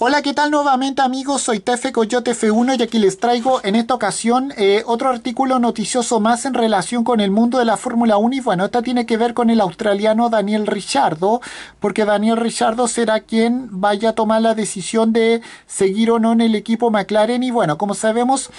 Hola, ¿qué tal nuevamente amigos? Soy Tefe Coyote F1 y aquí les traigo en esta ocasión eh, otro artículo noticioso más en relación con el mundo de la Fórmula 1 y bueno, esta tiene que ver con el australiano Daniel Richardo, porque Daniel Richardo será quien vaya a tomar la decisión de seguir o no en el equipo McLaren y bueno, como sabemos,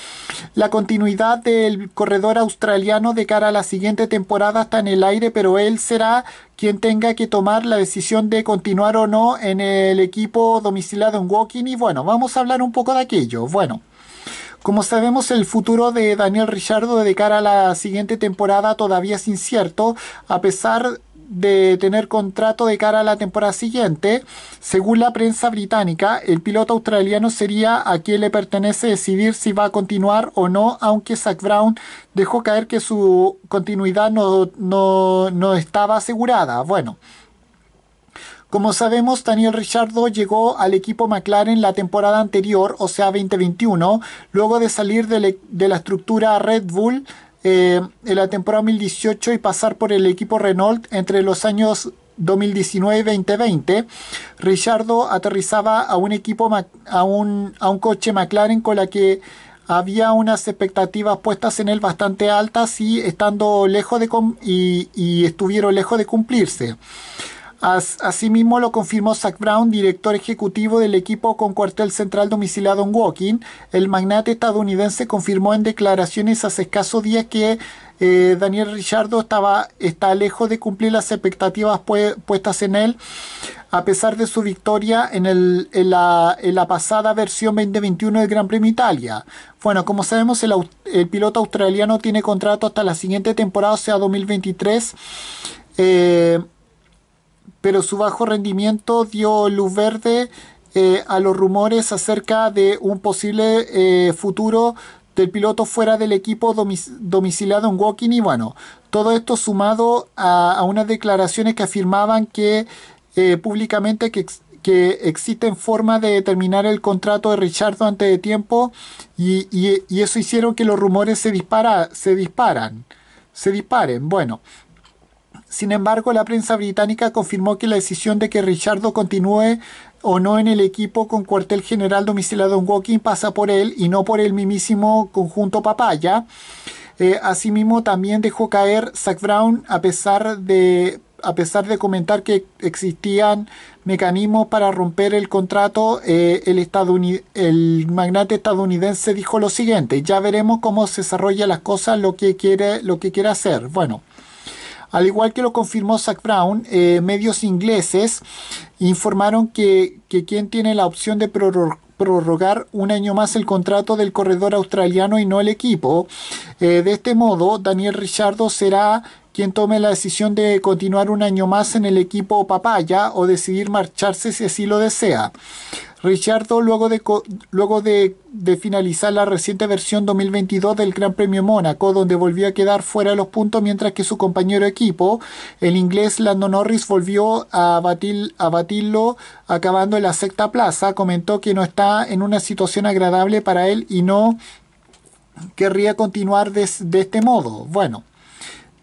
la continuidad del corredor australiano de cara a la siguiente temporada está en el aire, pero él será quien tenga que tomar la decisión de continuar o no en el equipo domiciliado en Walking. Y bueno, vamos a hablar un poco de aquello. Bueno. Como sabemos, el futuro de Daniel Richardo de cara a la siguiente temporada todavía es incierto, a pesar de tener contrato de cara a la temporada siguiente. Según la prensa británica, el piloto australiano sería a quien le pertenece decidir si va a continuar o no, aunque Zach Brown dejó caer que su continuidad no, estaba asegurada. Bueno. Como sabemos, Daniel Richardo llegó al equipo McLaren la temporada anterior, o sea 2021, luego de salir de la estructura Red Bull eh, en la temporada 2018 y pasar por el equipo Renault entre los años 2019-2020, Richardo aterrizaba a un equipo a un, a un coche McLaren con la que había unas expectativas puestas en él bastante altas y estando lejos de y estuvieron lejos de cumplirse así asimismo lo confirmó Zach Brown, director ejecutivo del equipo con cuartel central domiciliado en Woking. El magnate estadounidense confirmó en declaraciones hace escasos días que eh, Daniel Richardo estaba, está lejos de cumplir las expectativas puestas en él, a pesar de su victoria en, la, la, pasada versión 2021 del Gran Premio Italia. Bueno, como sabemos, el, piloto australiano tiene contrato hasta la siguiente temporada, o sea, 2023 pero su bajo rendimiento dio luz verde eh, a los rumores acerca de un posible eh, futuro del piloto fuera del equipo domiciliado en Woking y bueno, todo esto sumado a, unas declaraciones que afirmaban que eh, públicamente que, existen formas de terminar el contrato de Richardo antes de tiempo y, eso hicieron que los rumores se, dispara se disparan, se disparen. Bueno, sin embargo, la prensa británica confirmó que la decisión de que Richardo continúe o no en el equipo con cuartel general domiciliado en Woking pasa por él y no por el mismísimo conjunto Papaya. Eh, asimismo, también dejó caer Zach Brown a pesar de a pesar de comentar que existían mecanismos para romper el contrato, eh, el, el, magnate estadounidense dijo lo siguiente, ya veremos cómo se desarrollan las cosas, lo que quiere, lo que quiere hacer. Bueno, al igual que lo confirmó Zach Brown, eh, medios ingleses informaron que, quien tiene la opción de prorrogar un año más el contrato del corredor australiano y no el equipo. Eh, de este modo, Daniel Richardo será quien tome la decisión de continuar un año más en el equipo papaya o decidir marcharse si así lo desea. Richardo, luego, de, luego de, finalizar la reciente versión 2022 del Gran Premio Mónaco, donde volvió a quedar fuera de los puntos, mientras que su compañero equipo, el inglés Lando Norris, volvió a, batirlo acabando en la sexta plaza. Comentó que no está en una situación agradable para él y no querría continuar de, este modo. Bueno.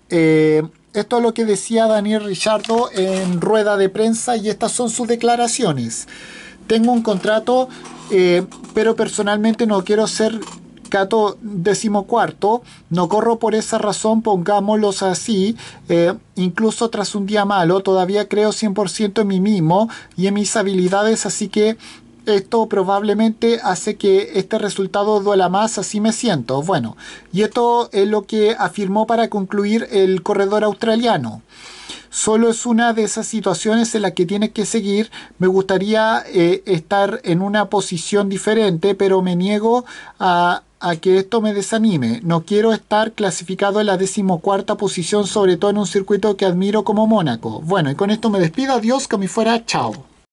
Eh, esto es lo que decía Daniel Richardo en rueda de prensa y estas son sus declaraciones tengo un contrato, eh, pero personalmente no quiero ser cato decimocuarto, no corro por esa razón, pongámoslos así, eh, incluso tras un día malo, todavía creo 100% en mí mismo y en mis habilidades, así que esto probablemente hace que este resultado duela más, así me siento. Bueno, y esto es lo que afirmó para concluir el corredor australiano. Solo es una de esas situaciones en las que tienes que seguir. Me gustaría eh, estar en una posición diferente, pero me niego a, a que esto me desanime. No quiero estar clasificado en la decimocuarta posición, sobre todo en un circuito que admiro como Mónaco. Bueno, y con esto me despido. Adiós, que me fuera. Chao.